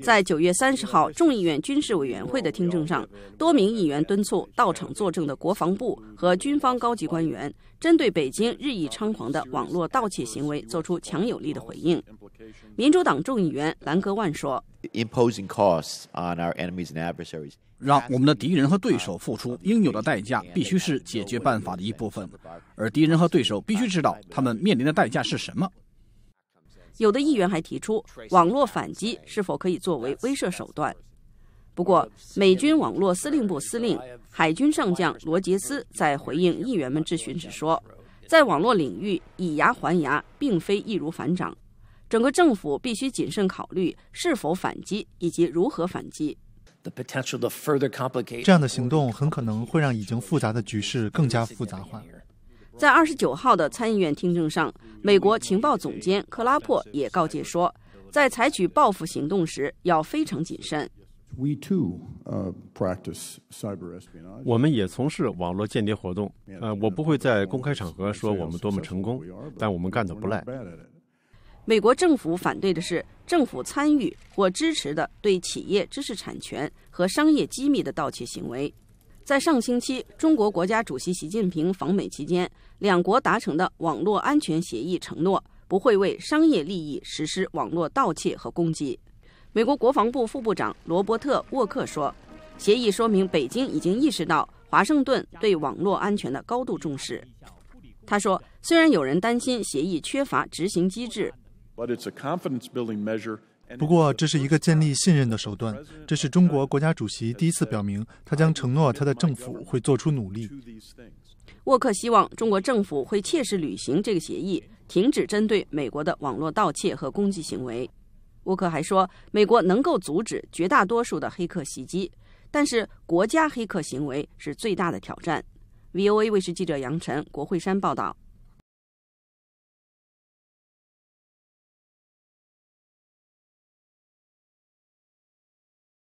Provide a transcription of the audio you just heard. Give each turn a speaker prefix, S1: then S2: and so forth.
S1: 在九月三十号众议院军事委员会的听证上，多名议员敦促到场作证的国防部和军方高级官员，针对北京日益猖狂的网络盗窃行为做出强有力的回应。民主党众议员兰格万说：“让我们的敌人和对手付出应有的代价，必须是解决办法的一部分，而敌人和对手必须知道他们面临的代价是什么。”有的议员还提出，网络反击是否可以作为威慑手段？不过，美军网络司令部司令、海军上将罗杰斯在回应议员们质询时说，在网络领域以牙还牙并非易如反掌，整个政府必须谨慎考虑是否反击以及如何反击。这样的行
S2: 动很可能会让已经复杂的局势更加复杂化。
S1: 在二十九号的参议院听证上。美国情报总监克拉珀也告诫说，在采取报复行动时要非常谨慎。
S2: 我们也从事网络间谍活动，呃，我不会在公开场合说我们多么成功，但我们干得不赖。
S1: 美国政府反对的是政府参与或支持的对企业知识产权和商业机密的盗窃行为。在上星期，中国国家主席习近平访美期间，两国达成的网络安全协议承诺不会为商业利益实施网络盗窃和攻击。美国国防部副部长罗伯特·沃克说，协议说明北京已经意识到华盛顿对网络安全的高度重视。他说，虽然有人担心协议缺乏执行机制，But it's a confidence-building measure. 不
S2: 过，这是一个建立信任的手段。这是中国国家主席第一次表明，他将承诺他的政府会做出努力。
S1: 沃克希望中国政府会切实履行这个协议，停止针对美国的网络盗窃和攻击行为。沃克还说，美国能够阻止绝大多数的黑客袭击，但是国家黑客行为是最大的挑战。VOA 卫视记者杨晨，国会山报道。